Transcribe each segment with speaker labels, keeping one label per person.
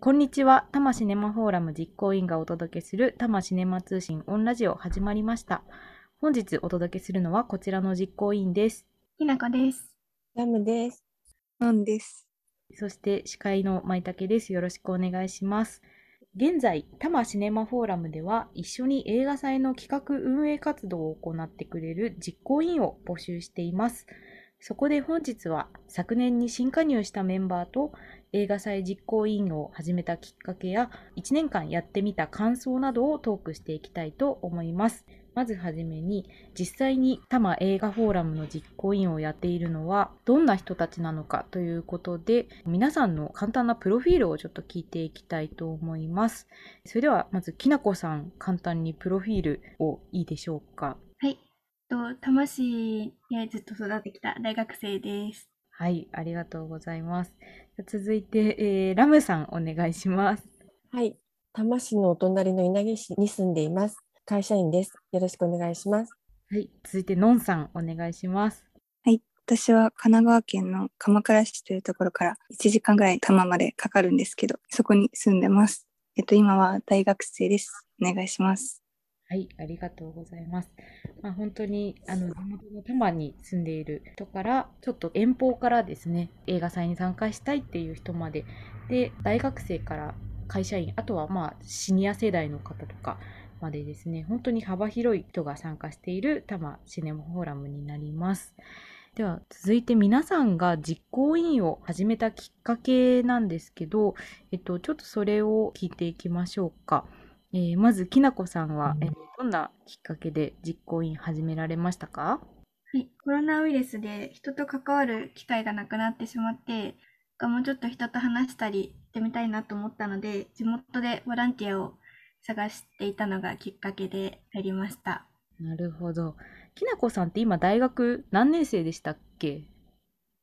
Speaker 1: こんにちは。多摩シネマフォーラム実行委員がお届けする多摩シネマ通信オンラジオ始まりました。本日お届けするのはこちらの実行委員です。ひなこです。ラムです。のンです。そして司会のまいたけです。よろしくお願いします。現在、多摩シネマフォーラムでは一緒に映画祭の企画運営活動を行ってくれる実行委員を募集しています。そこで本日は昨年に新加入したメンバーと映画祭実行委員を始めたきっかけや1年間やってみた感想などをトークしていきたいと思います。まずはじめに実際に多摩映画フォーラムの実行委員をやっているのはどんな人たちなのかということで皆さんの簡単なプロフィールをちょっと聞いていきたいと思います。それではまずきなこさん簡単にプロフィールをいいでしょうか。
Speaker 2: はい。と多摩市にずっと育ってきた大学生です。
Speaker 1: はい、ありがとうございます。続いて、えー、ラムさんお願いします。はい、多摩市のお隣の稲城市に住んでいます。会社員です。よろしくお願いします。はい、続いてのんさんお願いします。
Speaker 3: はい、私は神奈川県の鎌倉市というところから1時間ぐらい多摩までかかるんですけど、そこに住んでます。えっと今は大学生です。お願いします。
Speaker 1: はい、ありがとうございます。まあ、本当にあの地元の多摩に住んでいる人から、ちょっと遠方からですね、映画祭に参加したいっていう人まで、で、大学生から会社員、あとはまあシニア世代の方とかまでですね、本当に幅広い人が参加している多摩シネマフォーラムになります。では続いて皆さんが実行委員を始めたきっかけなんですけど、えっと、ちょっとそれを聞いていきましょうか。えー、まずきなこさんは、えー、どんなきっかけで実行委員始められましたかはい、コロナ
Speaker 2: ウイルスで人と関わる機会がなくなってしまってもうちょっと人と話したりしてみたいなと思ったので地元でボランティアを探していたのがきっかけでありました
Speaker 1: なるほどきなこさんって今大学何年生でしたっけ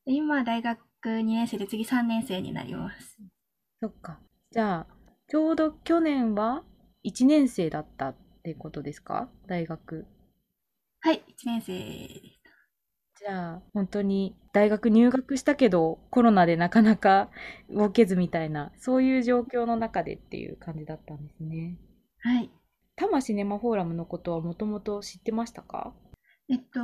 Speaker 2: 今大学2年生で次3年生になります
Speaker 1: そっかじゃあちょうど去年は1年生だったってことですか大学。はい、1年生じゃあ、本当に大学入学したけど、コロナでなかなか動けずみたいな、そういう状況の中でっていう感じだったんですね。はい。多摩シネマフォーラムのことはもともと知ってましたか
Speaker 2: えっと、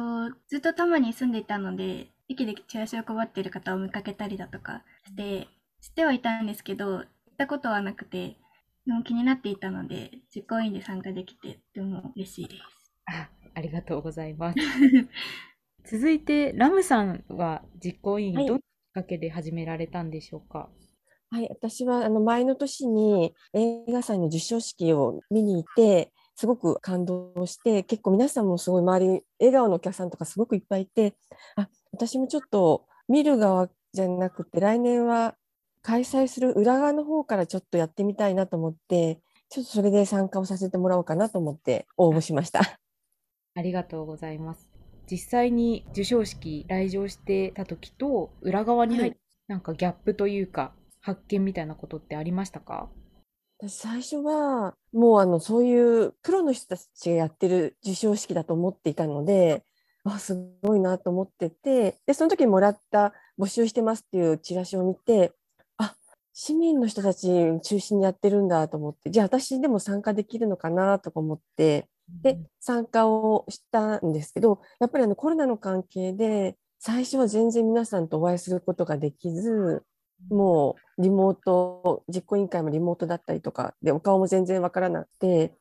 Speaker 2: ずっと多摩に住んでいたので、駅でチラシを配っている方を見かけたりだとかして、知ってはいたんですけど、行ったことはなくて、でも気になっていたので、実行委員で参加でき
Speaker 1: て、とても嬉しいです。あありがとうございます。続いて、ラムさんは実行委員、どんなきっかけで始められたんでしょうか。
Speaker 4: はい、私はあの前の年に映画祭の授賞式を見に行ってすごく感動して結構皆さんもすごい周り笑顔のお客さんとかすごくいっぱいいてあ私もちょっと見る側じゃなくて来年は開催する裏側の方からちょっとやってみたいなと思って、ちょっとそれで参加をさせてもらおうかなと思って応募しました。
Speaker 1: ありがとうございます。
Speaker 4: 実際に授賞
Speaker 1: 式来場してた時と裏側に入っはい、なんかギャップというか発見みたいなことってありましたか
Speaker 4: 最初はもうあのそういうプロの人たちがやってる授賞式だと思っていたのであすごいなと思っててでその時もらった募集してますっていうチラシを見て市民の人たち中心にやってるんだと思ってじゃあ私でも参加できるのかなとか思ってで参加をしたんですけどやっぱりあのコロナの関係で最初は全然皆さんとお会いすることができずもうリモート実行委員会もリモートだったりとかでお顔も全然わからなくて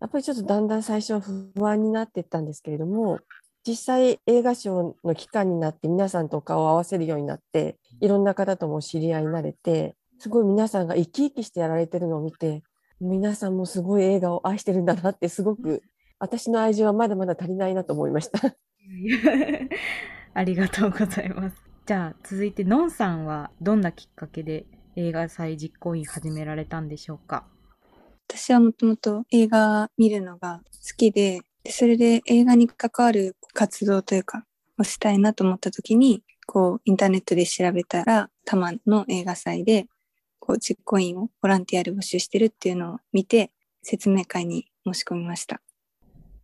Speaker 4: やっぱりちょっとだんだん最初は不安になっていったんですけれども実際映画賞の期間になって皆さんとお顔を合わせるようになっていろんな方とも知り合いになれてすごい皆さんが生き生きしてやられてるのを見て皆さんもすごい映画を愛してるんだなってすごく私の愛情はまだまだ足りないなと思いました ありがとうございますじゃ
Speaker 1: あ続いてのんさんはどんなきっかけで映画祭実行委員始められたんでしょうか
Speaker 3: 私はもともと映画見るのが好きでそれで映画に関わる活動というかをしたいなと思った時にこうインターネットで調べたら多摩の映画祭でこう実行委員をボランティアで募集してるっていうのを見て説明会に申し込みました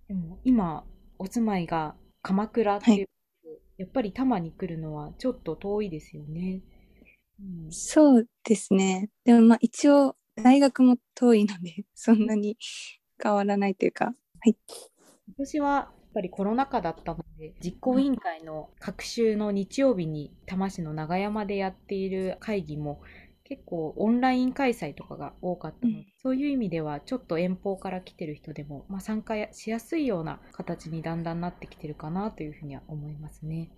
Speaker 1: でも今お住まいが鎌倉っていう、はい、やっぱり多摩に来るのはちょっと遠いですよね。
Speaker 3: うん、そうですねでもまあ一応大学も遠いのでそんなに変わらないというか、はい、
Speaker 1: 私はやっぱりコロナ禍だったので実行委員会の各週の日曜日に多摩市の永山でやっている会議も結構オンライン開催とかが多かったので、うん、そういう意味ではちょっと遠方から来てる人でも、まあ、参加しやすいような形にだんだんなってきてるかなというふうには思いますね。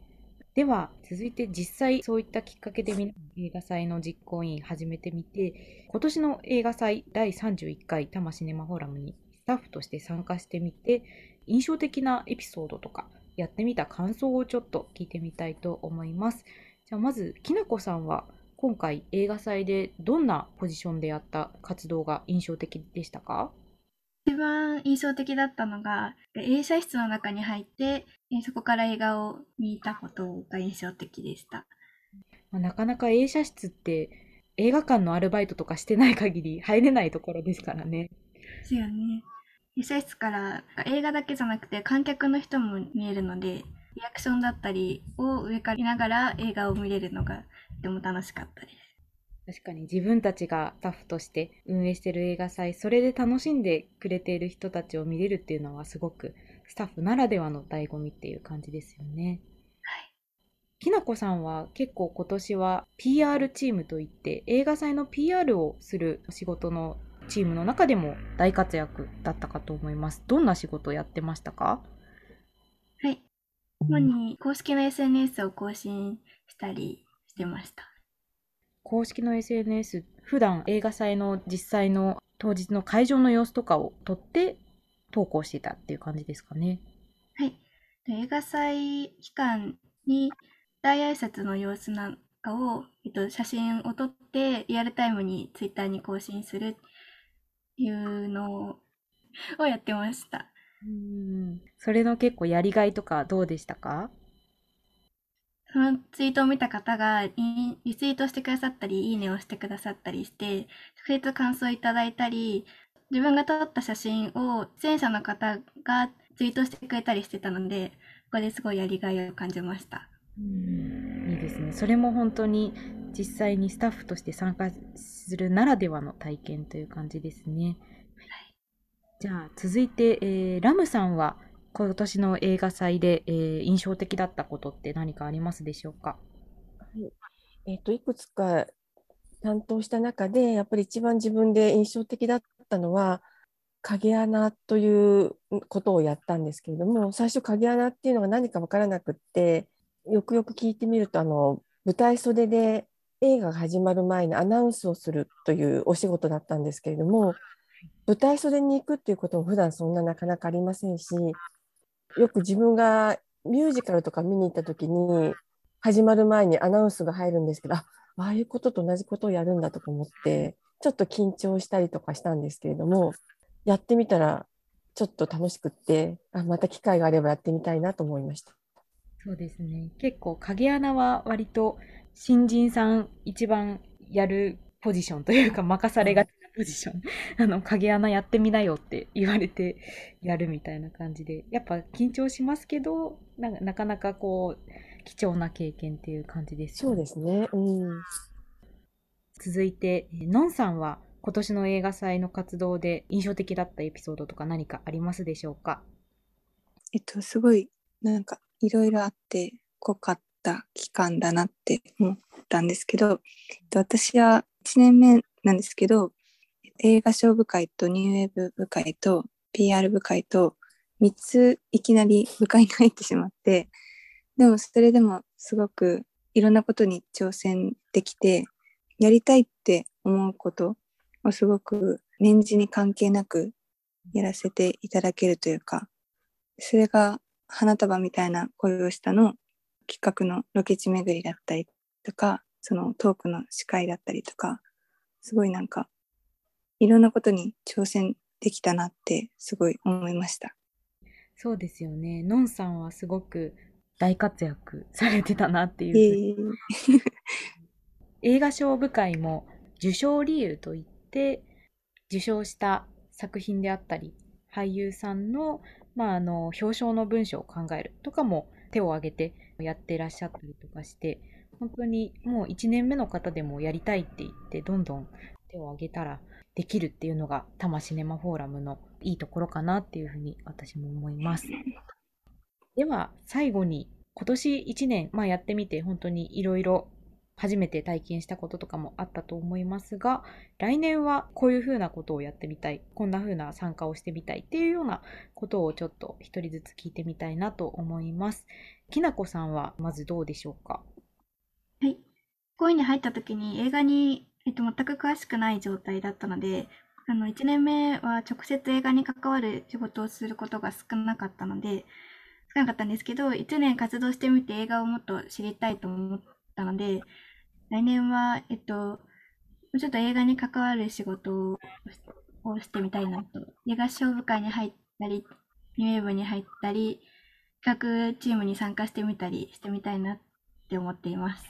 Speaker 1: では続いて実際そういったきっかけで皆映画祭の実行委員始めてみて今年の映画祭第31回多摩シネマフォーラムにスタッフとして参加してみて印象的なエピソードとかやってみた感想をちょっと聞いてみたいと思います。じゃあまずきなこさんは今回映画祭でどんなポジションでやった活動が印象的でしたか
Speaker 2: 一番印象的だったのが映写室の中に入ってそこから映画を見た
Speaker 1: ことが印象的でした。なかなか映写室って映画館のアルバイトとかしてない限り入れないところですからね。ですよね。映写
Speaker 2: 室から映画だけじゃなくて観客の人も見えるのでリアクションだったりを上から見ながら映画を見れるのがても楽しかったです。
Speaker 1: 確かに自分たちがスタッフとして運営してる映画祭、それで楽しんでくれている人たちを見れるっていうのはすごくスタッフならではの醍醐味っていう感じですよね。きなこさんは結構今年は PR チームといって映画祭の PR をする仕事のチームの中でも大活躍だったかと思います。どんな仕事をやってましたかはい。主に公式の
Speaker 2: SNS を更新したり、してました。
Speaker 1: 公式の SNS、普段映画祭の実際の当日の会場の様子とかを撮って投稿してたっていう感じですかね。
Speaker 2: はい。映画祭期間に大挨拶の様子なんかを、えっと、写真を撮ってリアルタイムにツイッターに更新するっていうのをやって
Speaker 1: ました。うんそれの結構やりがいとかどうでしたか
Speaker 2: そのツイートを見た方がいリツイートしてくださったり、いいねをしてくださったりして、直接感想をいただいたり、自分が撮った写真を出演者の方がツイートしてくれたりしてたので、ここですごいやりがいを感じました。
Speaker 1: うんいいですね。それも本当に実際にスタッフとして参加するならではの体験という感じですね。はい、じゃあ続いて、えー、ラムさんは今年の映画祭で、えー、印象的だったことって何かありますでしょうか、
Speaker 4: はいえーと、いくつか担当した中でやっぱり一番自分で印象的だったのは影穴ということをやったんですけれども最初影穴っていうのが何か分からなくってよくよく聞いてみるとあの舞台袖で映画が始まる前にアナウンスをするというお仕事だったんですけれども舞台袖に行くっていうことも普段そんななかなかありませんしよく自分がミュージカルとか見に行った時に始まる前にアナウンスが入るんですけどああいうことと同じことをやるんだとか思ってちょっと緊張したりとかしたんですけれどもやってみたらちょっと楽しくってあまた機会があればやってみたいなと思いました。そうですね
Speaker 1: 結構影穴は割と新人さん一番やるポジションというか任されがちポジション あの、影穴やってみなよって言われてやるみたいな感じで、やっぱ緊張しますけど、ななかなかこう、貴重な経験っていう感じですよね。そうですね。うん。続いて、のんさんは今年の映画祭の活動で印象的だったエピソードとか何かありますでしょうか
Speaker 3: えっと、すごい、なんか、いろいろあって、濃かった期間だなって思ったんですけど、私は1年目なんですけど映画賞部会とニューウェブ部会と PR 部会と3ついきなり部会に入ってしまってでもそれでもすごくいろんなことに挑戦できてやりたいって思うことをすごく年次に関係なくやらせていただけるというかそれが花束みたいな恋をしたの企画のロケ地巡りだったりとかそのトークの司会だったりとかすごいなんかいろんなことに挑戦できたなってすごい思
Speaker 1: いました。そうですよね。のんさんはすごく大活躍されてたなっていう。えー、映画賞部会も受賞理由といって受賞した作品であったり俳優さんの,、まあ、あの表彰の文章を考えるとかも手を挙げてやってらっしゃったりとかして本当にもう1年目の方でもやりたいって言ってどんどん手を挙げたらできるっていうのが多摩シネマフォーラムのいいところかなっていうふうに私も思います。では最後に今年1年、まあ、やってみて本当にいろいろ初めて体験したこととかもあったと思いますが来年はこういうふうなことをやってみたいこんなふうな参加をしてみたいっていうようなことをちょっと一人ずつ聞いてみたいなと思います。きなこさんはまずどうでしょうかはい。5位に入った時に映画にえっと、全く
Speaker 2: 詳しくない状態だったので、あの、1年目は直接映画に関わる仕事をすることが少なかったので、少なかったんですけど、1年活動してみて映画をもっと知りたいと思ったので、来年は、えっと、ちょっと映画に関わる仕事をしてみたいなと。映画勝負会に入ったり、ニューウェーブに入ったり、企画チームに参加してみたりしてみたい
Speaker 1: なって思っています。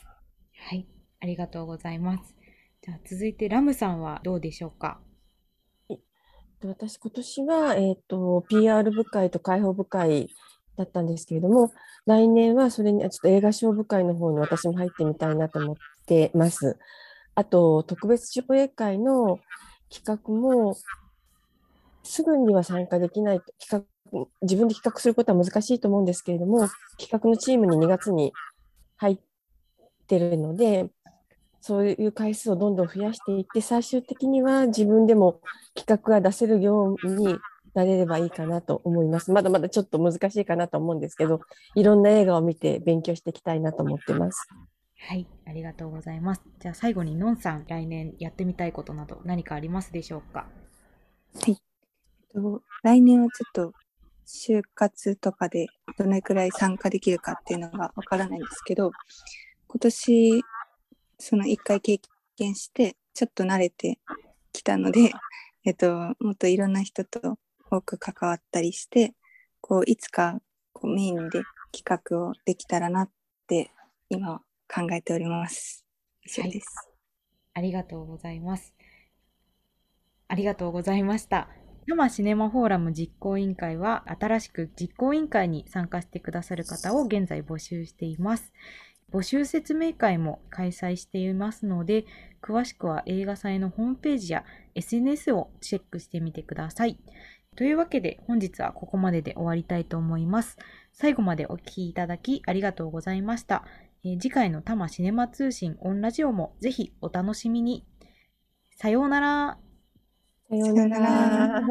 Speaker 1: はい、ありがとうございます。じゃあ続いて
Speaker 4: ラムさんはどうでしょうか私今年は、えーと、PR 部会と開放部会だったんですけれども来年はそれにちょっと映画賞部会の方に私も入ってみたいなと思ってます。あと特別上映会の企画もすぐには参加できない企画自分で企画することは難しいと思うんですけれども企画のチームに2月に入ってるのでそういう回数をどんどん増やしていって最終的には自分でも企画が出せる業務になれればいいかなと思います。まだまだちょっと難しいかなと思うんですけど、いろんな映画を見て勉強していきたいなと思ってます。
Speaker 1: はい、ありがとうございます。じゃあ最後にのんさん、来年やってみたいことなど何かありますでしょうか。はい、えっ
Speaker 3: と来年はちょっと就活とかでどれくらい参加できるかっていうのがわからないんですけど、今年その一回経験してちょっと慣れてきたので、えっと、もっといろんな人と多く関わったりしてこういつかこうメインで企画をできたらなっ
Speaker 1: て今考えております。以上です、はい、ありがとうございます。ありがとうございました。多摩シネマフォーラム実行委員会は新しく実行委員会に参加してくださる方を現在募集しています。募集説明会も開催していますので、詳しくは映画祭のホームページや SNS をチェックしてみてください。というわけで本日はここまでで終わりたいと思います。最後までお聴きいただきありがとうございました。え次回の多摩シネマ通信オンラジオもぜひお楽しみに。さようなら。さようなら。